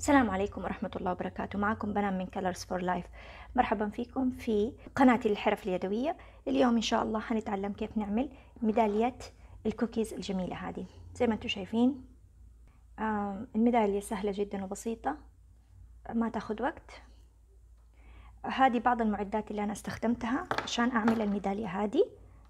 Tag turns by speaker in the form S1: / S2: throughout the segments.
S1: السلام عليكم ورحمة الله وبركاته معكم بنان من Colors فور لايف مرحبا فيكم في قناتي للحرف اليدوية اليوم إن شاء الله هنتعلم كيف نعمل ميدالية الكوكيز الجميلة هذه زي ما انتم شايفين الميدالية سهلة جدا وبسيطة ما تأخذ وقت هذه بعض المعدات اللي أنا استخدمتها عشان أعمل الميدالية هذه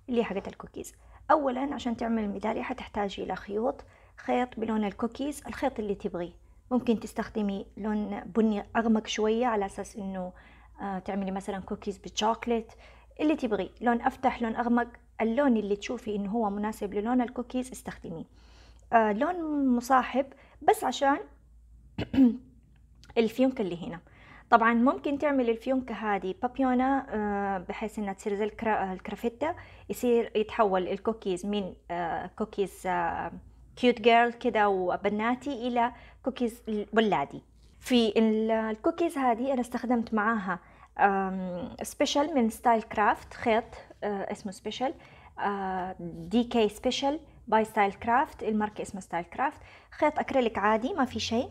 S1: اللي حقت الكوكيز أولا عشان تعمل الميدالية هتحتاج إلى خيوط خيط بلون الكوكيز الخيط اللي تبغيه ممكن تستخدمي لون بني أغمق شوية على أساس إنه آه، تعملي مثلا كوكيز بالشوكليت اللي تبغيه لون أفتح لون أغمق اللون اللي تشوفي إنه هو مناسب للون الكوكيز استخدميه آه، لون مصاحب بس عشان الفيونكة اللي هنا طبعا ممكن تعمل الفيونكة هذه آه بحيث انها تصير زي الكرافيتا يصير يتحول الكوكيز من كوكيز آه، كيوت جيرل كده وبناتي الى كوكيز ولادي في الكوكيز هذه انا استخدمت معاها سبيشال من ستايل كرافت خيط آه، اسمه سبيشال دي كي سبيشال باي ستايل كرافت الماركة اسمها ستايل كرافت خيط اكريليك عادي ما في شيء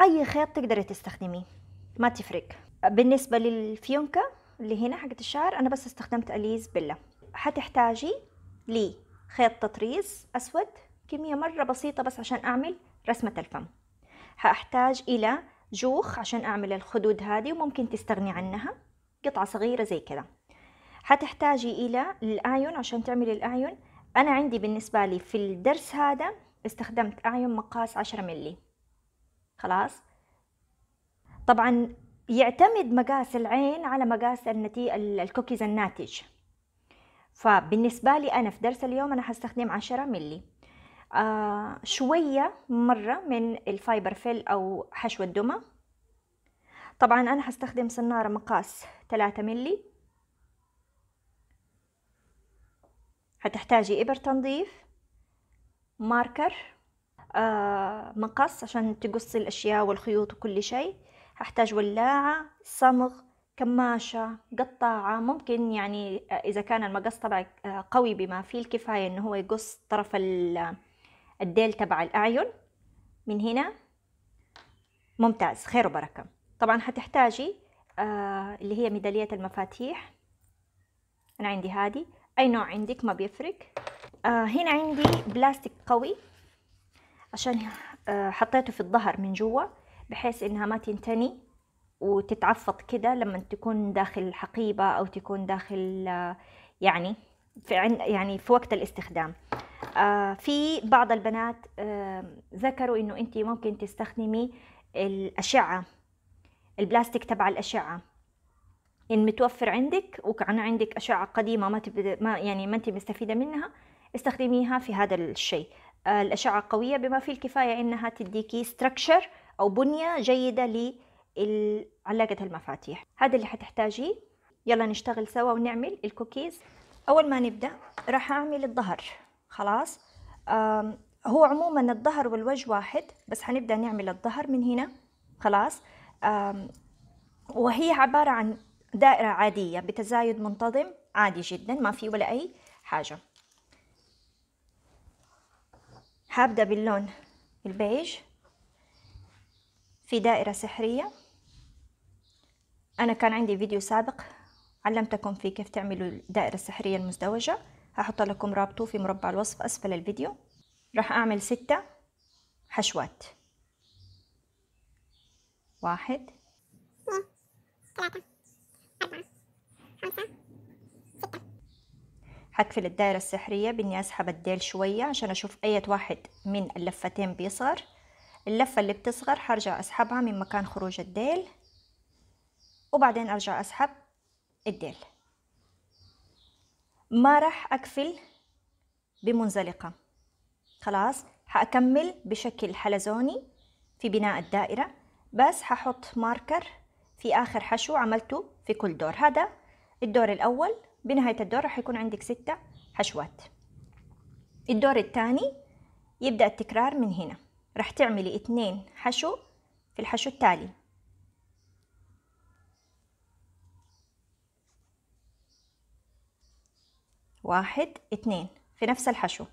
S1: اي خيط تقدري تستخدميه ما تفرق بالنسبة للفيونكة اللي هنا حقت الشعر انا بس استخدمت اليز بيلا حتحتاجي لي خيط تطريز اسود كمية مرة بسيطة بس عشان أعمل رسمة الفم هأحتاج إلى جوخ عشان أعمل الخدود هذه وممكن تستغني عنها قطعة صغيرة زي كذا هتحتاجي إلى الأعين عشان تعملي الأعين أنا عندي بالنسبة لي في الدرس هذا استخدمت أعين مقاس عشرة ملي خلاص طبعا يعتمد مقاس العين على مقاس النتي... الكوكيز الناتج فبالنسبة لي أنا في درس اليوم أنا هستخدم عشرة ملي آه، شوية مرة من الفايبر فيل أو حشو الدمى طبعا أنا هستخدم صنارة مقاس 3 ملي هتحتاجي إبر تنظيف ماركر آه، مقص عشان تقصي الأشياء والخيوط وكل شيء هحتاج ولاعة صمغ كماشة قطاعة ممكن يعني إذا كان المقص تبعك آه، قوي بما فيه الكفاية إنه هو يقص طرف ال الديل تبع الأعين من هنا ممتاز خير وبركة طبعا هتحتاجي آه اللي هي ميدالية المفاتيح أنا عندي هذه أي نوع عندك ما بيفرق آه هنا عندي بلاستيك قوي عشان آه حطيته في الظهر من جوا بحيث إنها ما تنتني وتتعفط كده لما تكون داخل حقيبة أو تكون داخل آه، يعني في يعني في وقت الاستخدام آه، في بعض البنات آه، ذكروا انه انت ممكن تستخدمي الاشعه البلاستيك تبع الاشعه ان متوفر عندك وكان عندك اشعه قديمه ما, ما يعني ما انت مستفيده منها استخدميها في هذا الشيء آه، الاشعه قويه بما فيه الكفايه انها تديكي ستراكشر او بنيه جيده لعلاقه المفاتيح هذا اللي حتحتاجيه يلا نشتغل سوا ونعمل الكوكيز اول ما نبدا راح اعمل الظهر خلاص هو عموما الظهر والوجه واحد بس هنبدأ نعمل الظهر من هنا خلاص وهي عبارة عن دائرة عادية بتزايد منتظم عادي جدا ما في ولا أي حاجة هبدأ باللون البيج في دائرة سحرية أنا كان عندي فيديو سابق علمتكم فيه كيف تعملوا الدائرة السحرية المزدوجة هحط لكم رابطه في مربع الوصف أسفل الفيديو راح أعمل ستة حشوات واحد ثلاثة الدائرة السحرية بإني أسحب الديل شوية عشان أشوف أي واحد من اللفتين بيصغر اللفة اللي بتصغر هرجع أسحبها من مكان خروج الديل وبعدين أرجع أسحب الديل ما راح أقفل بمنزلقة خلاص هأكمل بشكل حلزوني في بناء الدائرة بس هحط ماركر في آخر حشو عملته في كل دور هذا الدور الأول بنهاية الدور راح يكون عندك ستة حشوات الدور الثاني يبدأ التكرار من هنا راح تعملي اتنين حشو في الحشو التالي واحد اتنين في نفس الحشو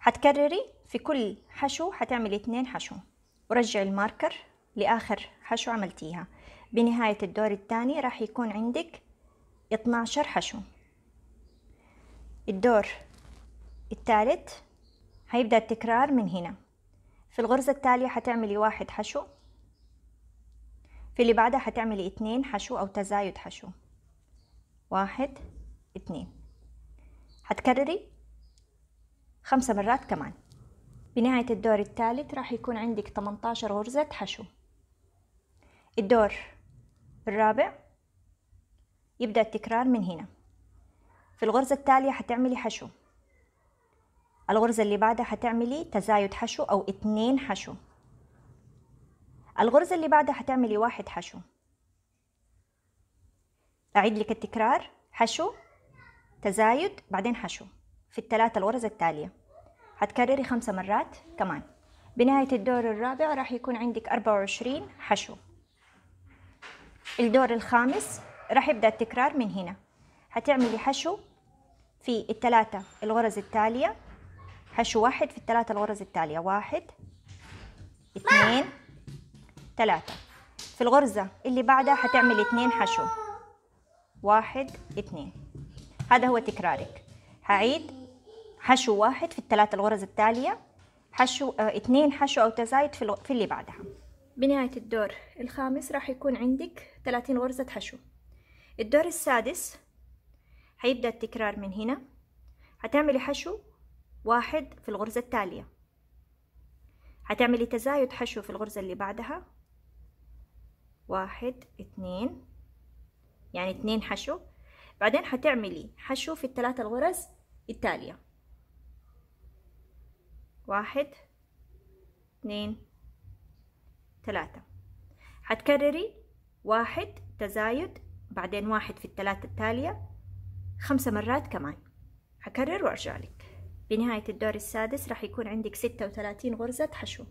S1: هتكرري في كل حشو هتعملي اتنين حشو ورجعي الماركر لآخر حشو عملتيها بنهاية الدور الثاني راح يكون عندك 12 حشو الدور الثالث هيبدأ التكرار من هنا في الغرزة التالية هتعملي واحد حشو في اللي بعدها هتعملي اتنين حشو أو تزايد حشو واحد اتنين هتكرري خمسة مرات كمان بنهاية الدور الثالث راح يكون عندك 18 غرزة حشو الدور الرابع يبدأ التكرار من هنا في الغرزة التالية هتعملي حشو الغرزة اللي بعدها هتعملي تزايد حشو أو اتنين حشو الغرزة اللي بعدها هتعملي واحد حشو أعيد لك التكرار حشو تزايد بعدين حشو في الثلاثة الغرز التالية هتكرري خمسة مرات كمان بنهاية الدور الرابع راح يكون عندك أربعة وعشرين حشو الدور الخامس راح يبدأ التكرار من هنا هتعملي حشو في الثلاثة الغرز التالية حشو واحد في الثلاثة الغرز التالية واحد اثنين ثلاثة في الغرزة اللي بعدها هتعملي اثنين حشو واحد اثنين هذا هو تكرارك هعيد حشو واحد في الثلاث الغرز التالية حشو اه اثنين حشو أو تزايد في, في اللي بعدها بنهاية الدور الخامس راح يكون عندك ثلاثين غرزة حشو الدور السادس هيبدأ التكرار من هنا هتعملي حشو واحد في الغرزة التالية هتعملي تزايد حشو في الغرزة اللي بعدها واحد اثنين يعني اثنين حشو بعدين هتعملي إيه؟ في الثلاث الغرز التالية واحد اثنين ثلاثة هتكرري واحد تزايد بعدين واحد في الثلاثة التالية خمسة مرات كمان هكرر وارجع لك بنهاية الدور السادس راح يكون عندك ستة وثلاثين غرزة حشو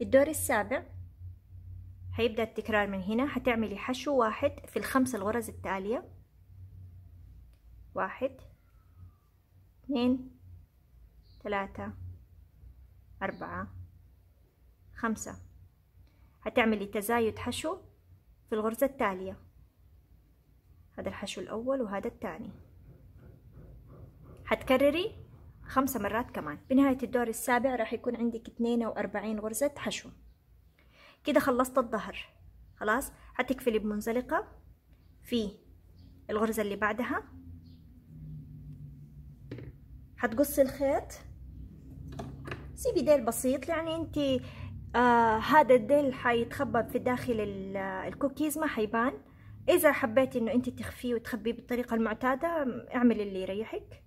S1: الدور السابع هيبدأ التكرار من هنا هتعملي حشو واحد في الخمس الغرز التالية واحد اثنين ثلاثة أربعة خمسة هتعملي تزايد حشو في الغرزة التالية هذا الحشو الأول وهذا الثاني هتكرري خمسة مرات كمان بنهاية الدور السابع راح يكون عندك اثنين وأربعين غرزة حشو كده خلصت الظهر خلاص هتقفلي بمنزلقة في الغرزة اللي بعدها هتقص الخيط سيبي ديل بسيط يعني انت آه هذا الديل حيتخبى في داخل آه، الكوكيز ما حيبان اذا حبيتي انه انت تخفيه وتخبيه بالطريقه المعتاده اعملي اللي يريحك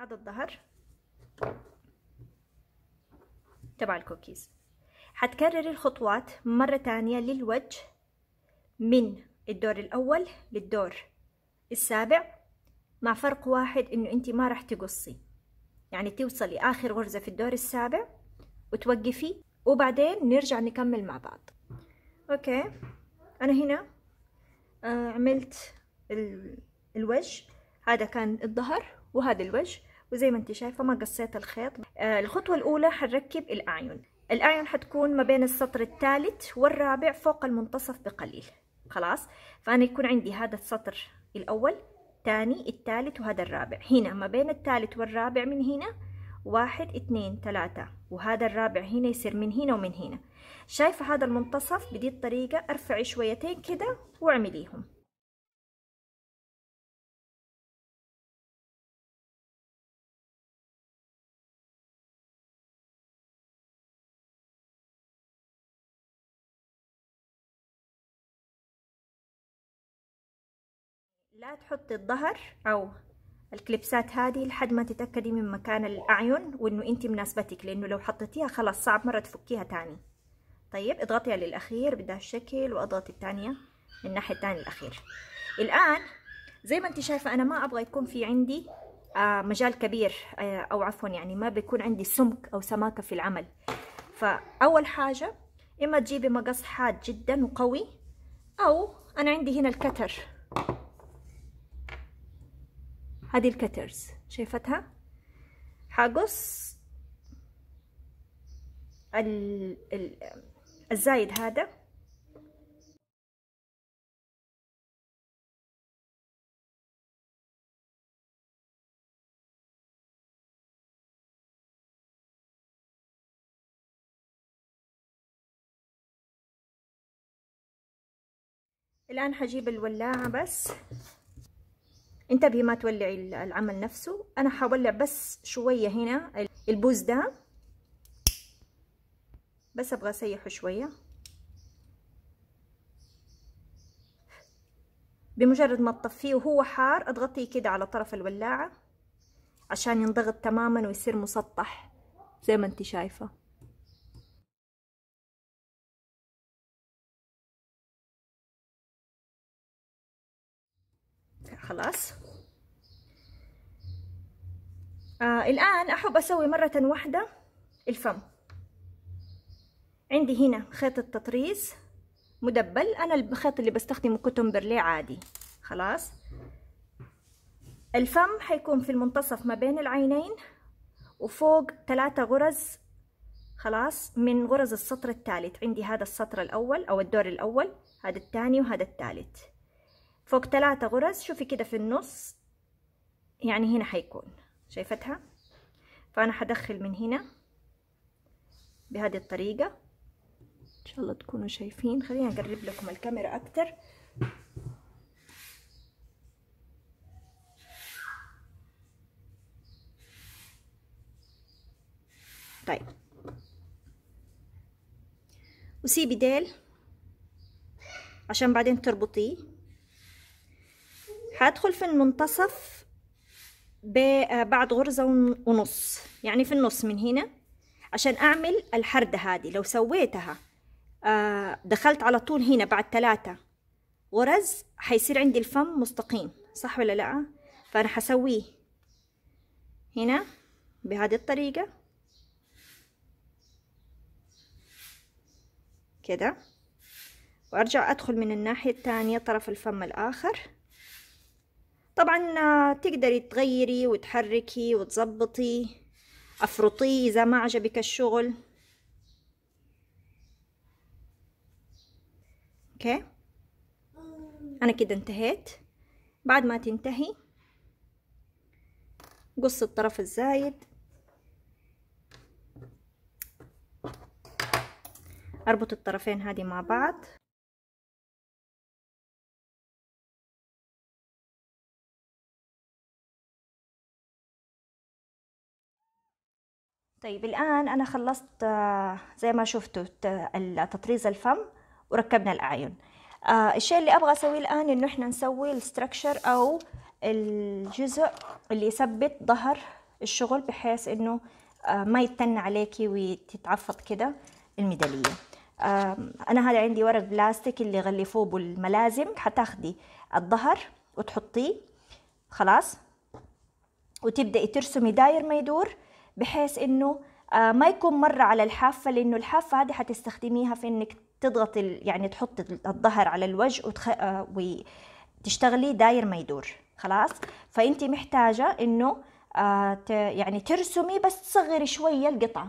S1: هذا الظهر تبع الكوكيز هتكرر الخطوات مرة تانية للوجه من الدور الأول للدور السابع مع فرق واحد إنه أنت ما راح تقصي يعني توصلي آخر غرزة في الدور السابع وتوقفي وبعدين نرجع نكمل مع بعض أوكي أنا هنا آه، عملت الوجه هذا كان الظهر وهذا الوجه وزي ما انت شايفة ما قصيت الخيط آه، الخطوة الأولى حنركب الأعين الأعين حتكون ما بين السطر الثالث والرابع فوق المنتصف بقليل خلاص فأنا يكون عندي هذا السطر الأول الثاني الثالث وهذا الرابع هنا ما بين الثالث والرابع من هنا واحد اثنين ثلاثة وهذا الرابع هنا يصير من هنا ومن هنا شايفة هذا المنتصف بدي الطريقة ارفعي شويتين كده واعمليهم لا تحطي الظهر او الكليبسات هذه لحد ما تتأكدي من مكان الأعين وإنه أنت مناسبتك لأنه لو حطيتيها خلاص صعب مرة تفكيها تاني طيب اضغطي على الأخير بده الشكل واضغطي الثانية من الناحية الثانية الأخير الآن زي ما أنت شايفة أنا ما أبغى يكون في عندي آه مجال كبير آه أو عفوا يعني ما بيكون عندي سمك أو سماكة في العمل فأول حاجة إما تجيبي مقص حاد جدا وقوي أو أنا عندي هنا الكتر هذه الكترز شايفتها حقص الزايد هذا الآن هجيب الولاعة بس انتبهي ما تولعي العمل نفسه انا حولع بس شوية هنا البوز ده بس ابغى اسيحه شوية بمجرد ما تطفيه وهو حار اضغطيه كده على طرف الولاعة عشان ينضغط تماما ويصير مسطح زي ما انت شايفه خلاص آه الآن أحب أسوي مرة واحدة الفم عندي هنا خيط التطريز مدبل أنا الخيط اللي بستخدمه كتم برلي عادي خلاص الفم حيكون في المنتصف ما بين العينين وفوق ثلاثة غرز خلاص من غرز السطر الثالث عندي هذا السطر الأول أو الدور الأول هذا الثاني وهذا الثالث فوق ثلاثة غرز شوفي كده في النص يعني هنا حيكون شايفتها فأنا حدخل من هنا بهذه الطريقة إن شاء الله تكونوا شايفين خليني أقرب لكم الكاميرا أكتر طيب وسيبي ديل عشان بعدين تربطيه هدخل في المنتصف آه، بعد غرزة ونص يعني في النص من هنا عشان أعمل الحردة هذه لو سويتها آه، دخلت على طول هنا بعد ثلاثة غرز حيصير عندي الفم مستقيم صح ولا لا فأنا حسويه هنا بهذه الطريقة كده وأرجع أدخل من الناحية الثانية طرف الفم الآخر طبعا آه، تقدري تغيري وتحركي وتظبطي افرطيه اذا ما عجبك الشغل اوكي انا كده انتهيت بعد ما تنتهي قص الطرف الزايد اربط الطرفين هذه مع بعض طيب الآن أنا خلصت آه، زي ما شفتوا تطريز الفم وركبنا الأعين آه، الشيء اللي أبغى أسويه الآن إنه إحنا نسوي الستركشر أو الجزء اللي يثبت ظهر الشغل بحيث إنه آه، ما يتن عليكي وتتعفط كده الميدالية أنا هذا عندي ورق بلاستيك اللي غلفوه بالملازم حتاخدي الظهر وتحطيه خلاص وتبدأي ترسمي داير ما يدور بحيث انه آه، ما يكون مره على الحافه لانه الحافه هذه حتستخدميها في انك تضغطي يعني تحطي الظهر على الوجه وتخ... آه، وتشتغلي داير ما يدور خلاص فانت محتاجه انه آه، يعني ترسمي بس تصغري شويه القطعه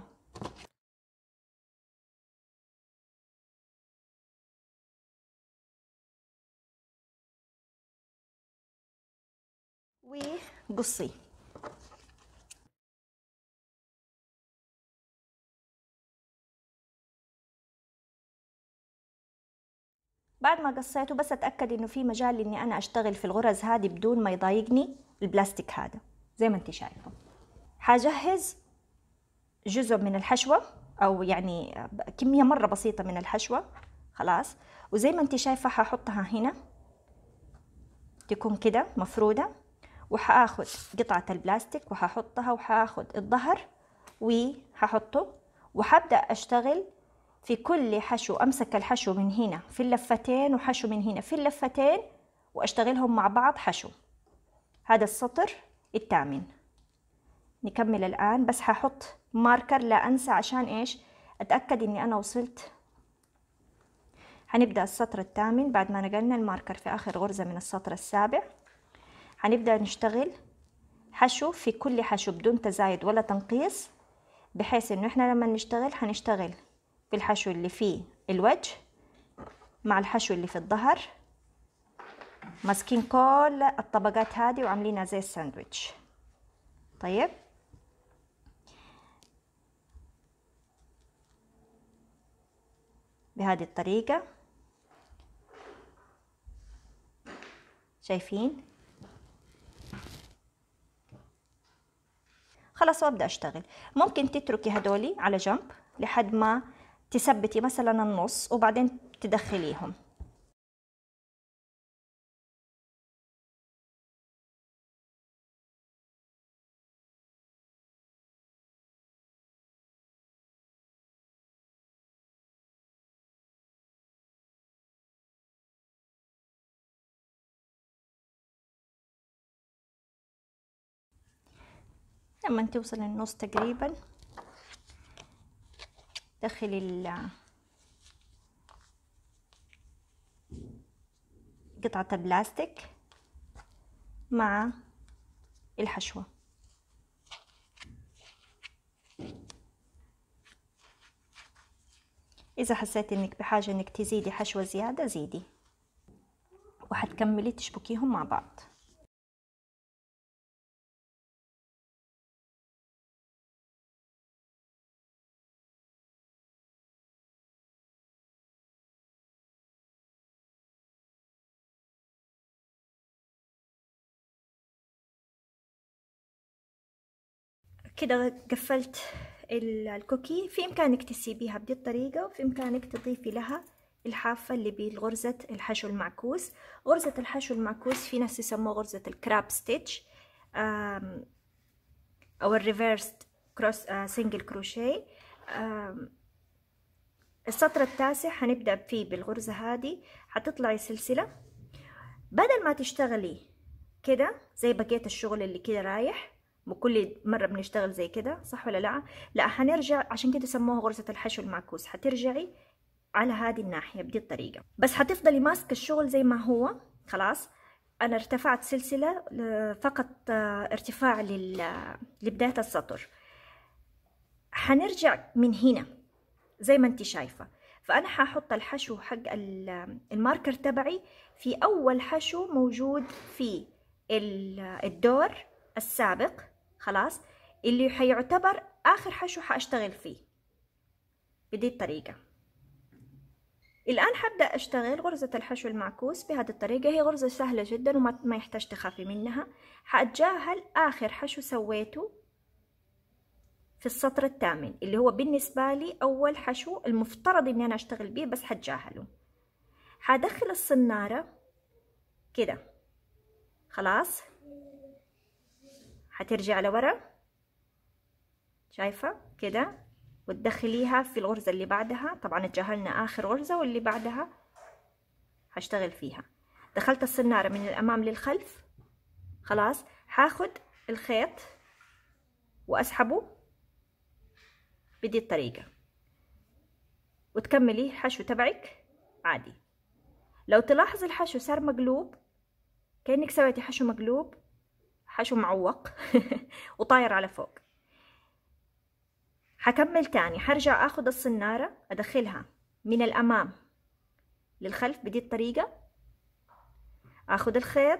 S1: وقصي بعد ما قصيته بس اتاكد انه في مجال اني انا اشتغل في الغرز هذه بدون ما يضايقني البلاستيك هذا زي ما انت شايفه حجهز جزء من الحشوه او يعني كميه مره بسيطه من الحشوه خلاص وزي ما انت شايفه ححطها هنا تكون كده مفروده وحاخذ قطعه البلاستيك وححطها وحاخذ الظهر وححطه وحبدا اشتغل في كل حشو أمسك الحشو من هنا في اللفتين وحشو من هنا في اللفتين وأشتغلهم مع بعض حشو هذا السطر الثامن نكمل الآن بس هحط ماركر لا أنسى عشان إيش أتأكد إني أنا وصلت هنبدأ السطر الثامن بعد ما نقلنا الماركر في آخر غرزة من السطر السابع هنبدأ نشتغل حشو في كل حشو بدون تزايد ولا تنقيص بحيث إنه إحنا لما نشتغل هنشتغل بالحشو اللي في الوجه مع الحشو اللي في الظهر ماسكين كل الطبقات هذه وعاملينها زي الساندويتش طيب بهذه الطريقة شايفين خلاص وابدأ اشتغل ممكن تتركي هدولي على جنب لحد ما تثبتي مثلا النص وبعدين
S2: تدخليهم
S1: لما توصل النص تقريبا دخلي ال قطعة البلاستيك مع الحشوة إذا حسيتي إنك بحاجة إنك تزيدي حشوة زيادة زيدي وحتكملي تشبكيهم مع بعض كده قفلت الكوكي في إمكانك تسيبيها بدي الطريقة وفي إمكانك تضيفي لها الحافة اللي بغرزة الحشو المعكوس غرزة الحشو المعكوس في ناس يسموها غرزة الكراب ستيتش أو الريفيرس كروس سنجل كروشيه السطر التاسع هنبدأ فيه بالغرزة هذه هتطلعي سلسلة بدل ما تشتغلي كده زي بقية الشغل اللي كده رايح وكل مره بنشتغل زي كده صح ولا لا لا هنرجع عشان كده سموها غرزه الحشو المعكوس هترجعي على هذه الناحيه بدي الطريقه بس هتفضلي ماسكه الشغل زي ما هو خلاص انا ارتفعت سلسله فقط آه، ارتفاع لبدايه السطر هنرجع من هنا زي ما انت شايفه فانا هحط الحشو حق الماركر تبعي في اول حشو موجود في الدور السابق خلاص اللي حيعتبر آخر حشو حأشتغل فيه بدي الطريقة الآن حبدأ أشتغل غرزة الحشو المعكوس بهذه الطريقة هي غرزة سهلة جدا وما يحتاج تخافي منها حأتجاهل آخر حشو سويته في السطر الثامن اللي هو بالنسبة لي أول حشو المفترض إني أنا أشتغل بيه بس حتجاهله حادخل الصنارة كده خلاص هترجع لورا شايفة كده وتدخليها في الغرزة اللي بعدها طبعا اتجاهلنا آخر غرزة واللي بعدها هشتغل فيها دخلت الصنارة من الأمام للخلف خلاص هاخد الخيط وأسحبه بدي الطريقة وتكملي الحشو تبعك عادي لو تلاحظ الحشو صار مقلوب كأنك سويتي حشو مقلوب حشو معوق وطاير على فوق حكمل تاني حرجع اخد الصنارة ادخلها من الامام للخلف بدي الطريقة اخد الخيط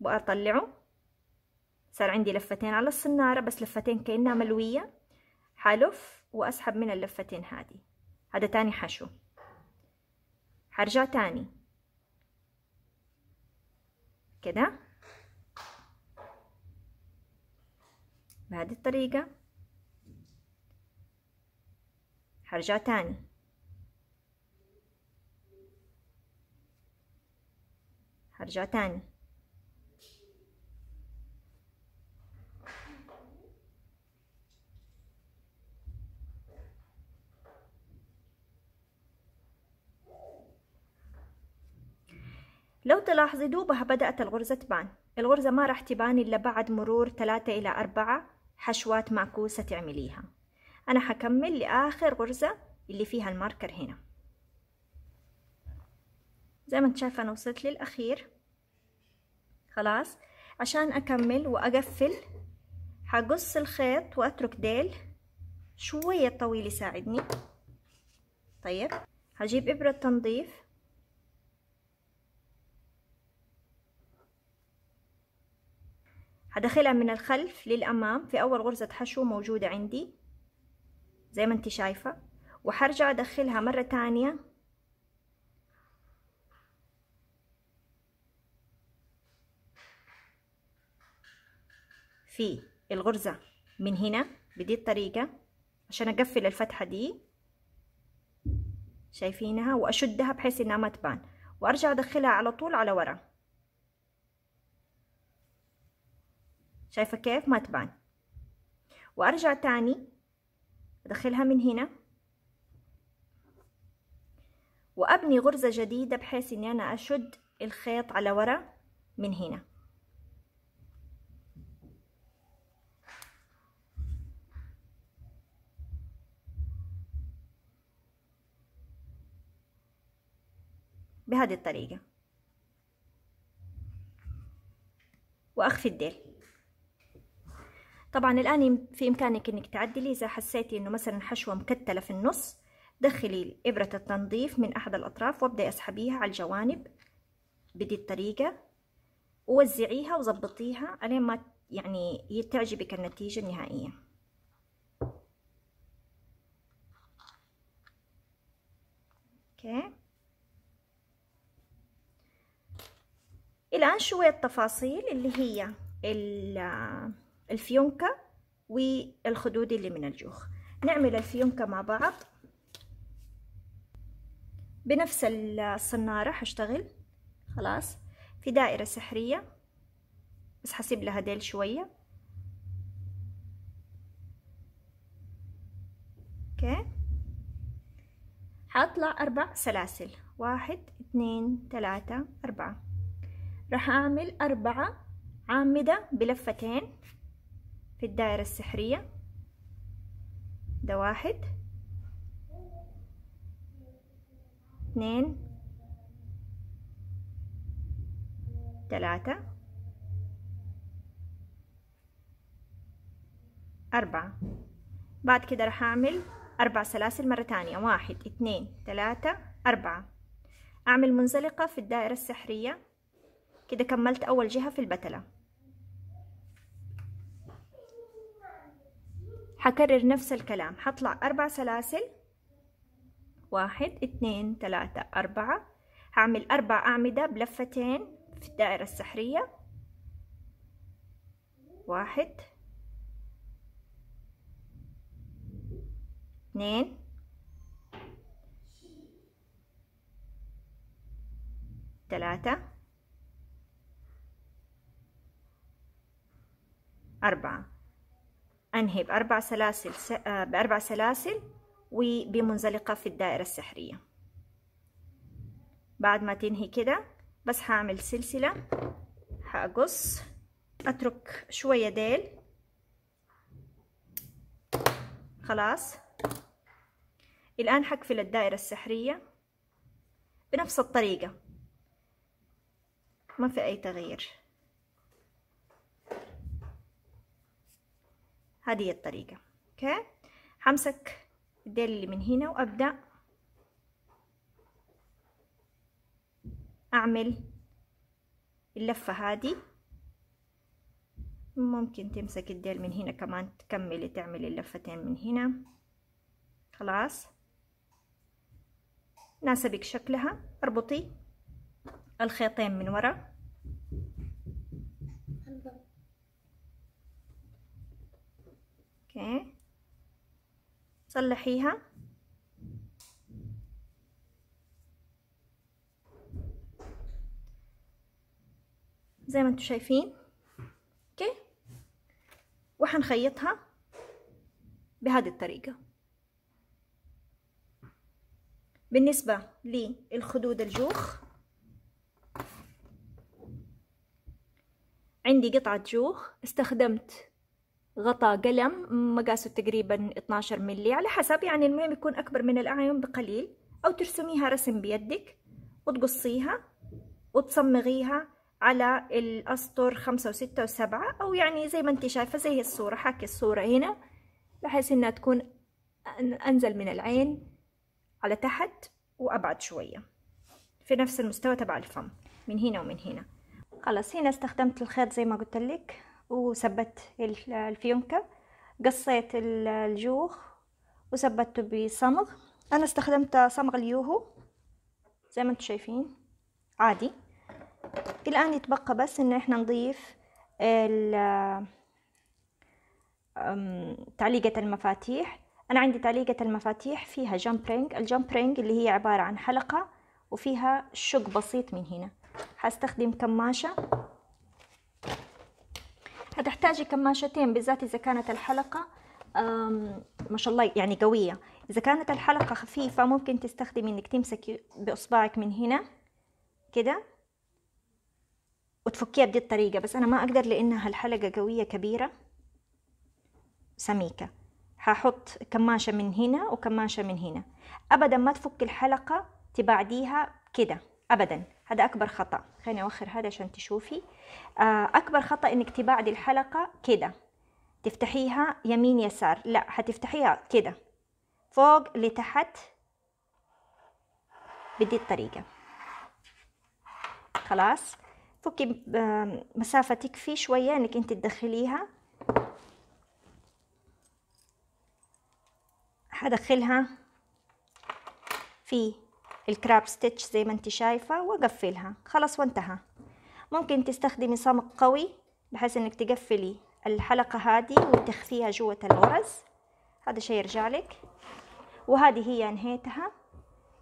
S1: واطلعه صار عندي لفتين على الصنارة بس لفتين كأنها ملوية حلف واسحب من اللفتين هذه هذا تاني حشو حرجع تاني كده بهذه الطريقة هرجع تاني هرجع تاني لو تلاحظي دوبها بدأت الغرزة تبان الغرزة ما راح تبان إلا بعد مرور ثلاثة إلى أربعة حشوات معكوسة تعمليها أنا حكمل لآخر غرزة اللي فيها الماركر هنا زي ما انت شايفة أنا وصلت للأخير خلاص عشان أكمل وأقفل هقص الخيط وأترك ديل شوية طويل يساعدني طيب هجيب إبرة تنظيف هدخلها من الخلف للأمام في أول غرزة حشو موجودة عندي زي ما انت شايفة وحرجع أدخلها مرة تانية في الغرزة من هنا بدي الطريقة عشان أقفل الفتحة دي شايفينها وأشدها بحيث إنها ما تبان وأرجع أدخلها على طول على ورا شايفة كيف ما تبان وأرجع تاني أدخلها من هنا وأبني غرزة جديدة بحيث أني أنا أشد الخيط على ورا من هنا بهذه الطريقة وأخفي الديل طبعا الآن في إمكانك أنك تعدلي إذا حسيتي أنه مثلا حشوة مكتلة في النص دخلي إبرة التنظيف من أحد الأطراف وابدأي أسحبيها على الجوانب بدي الطريقة ووزعيها وظبطيها لين ما يعني تعجبك النتيجة النهائية اوكي الآن شوية تفاصيل اللي هي الفيونكة والخدود اللي من الجوخ نعمل الفيونكة مع بعض بنفس الصنارة هشتغل خلاص في دائرة سحرية بس حسيب لها ديل شوية اوكي حطلع اربع سلاسل واحد اثنين ثلاثة اربعة راح اعمل اربعة عامدة بلفتين في الدائرة السحرية ده واحد اثنين ثلاثة أربعة بعد كده راح أعمل أربع سلاسل مرة تانية واحد اثنين ثلاثة أربعة أعمل منزلقة في الدائرة السحرية كده كملت أول جهة في البتلة هكرر نفس الكلام هطلع أربع سلاسل واحد اتنين تلاتة أربعة هعمل أربع أعمدة بلفتين في الدائرة السحرية واحد اثنين ثلاثة أربعة أنهي بأربع سلاسل س... آه، بأربع سلاسل وبمنزلقة في الدائرة السحرية بعد ما تنهي كده بس هعمل سلسلة هقص أترك شوية ديل خلاص الآن هقفل الدائرة السحرية بنفس الطريقة ما في أي تغيير هذه هي الطريقه اوكي همسك الديل اللي من هنا وابدا اعمل اللفه هذه ممكن تمسك الديل من هنا كمان تكملي تعملي اللفتين من هنا خلاص ناسبك شكلها اربطي الخيطين من ورا اوكي صلحيها زي ما انتم شايفين اوكي وحنخيطها بهذه الطريقة بالنسبة للخدود الجوخ عندي قطعة جوخ استخدمت غطى قلم مقاسه تقريبا 12 ملي على حسب يعني المهم يكون أكبر من الأعين بقليل أو ترسميها رسم بيدك وتقصيها وتصمغيها على الأسطر خمسة وستة وسبعة أو يعني زي ما انت شايفة زي الصورة حاكي الصورة هنا بحيث انها تكون أنزل من العين على تحت وأبعد شوية في نفس المستوى تبع الفم من هنا ومن هنا خلاص هنا استخدمت الخيط زي ما قلت لك وثبت الفيونكة قصيت الجوخ وثبته بصمغ أنا استخدمت صمغ اليوهو زي ما انتم شايفين عادي الآن يتبقى بس إن احنا نضيف تعليقة المفاتيح أنا عندي تعليقة المفاتيح فيها رينج الجمب رينج اللي هي عبارة عن حلقة وفيها شق بسيط من هنا هستخدم كماشة هتحتاجي كماشتين بالذات إذا كانت الحلقة ما شاء الله يعني قوية إذا كانت الحلقة خفيفة ممكن تستخدمي إنك تمسكي بإصبعك من هنا كده وتفكيها بدي الطريقة بس أنا ما أقدر لأنها الحلقة قوية كبيرة سميكة هحط كماشة من هنا وكماشة من هنا أبدا ما تفك الحلقة تبعديها كده أبدا هذا أكبر خطأ خليني أوخر هذا عشان تشوفي آه، أكبر خطأ إنك تبعدي الحلقة كده تفتحيها يمين يسار لا هتفتحيها كده فوق لتحت بدي الطريقة خلاص فكي آه، مسافة تكفي شوية انك انت تدخليها هدخلها في الكراب ستيتش زي ما انت شايفة واقفلها خلاص وانتهى ممكن تستخدمي صمغ قوي بحيث انك تقفلي الحلقة هذه وتخفيها جوة الغرز هذا شيء يرجع لك وهذه هي نهايتها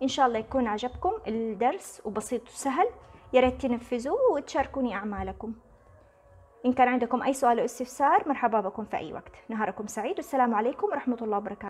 S1: ان شاء الله يكون عجبكم الدرس وبسيط وسهل يا ريت تنفذوه وتشاركوني اعمالكم ان كان عندكم اي سؤال او استفسار مرحبا بكم في اي وقت نهاركم سعيد والسلام عليكم ورحمة الله وبركاته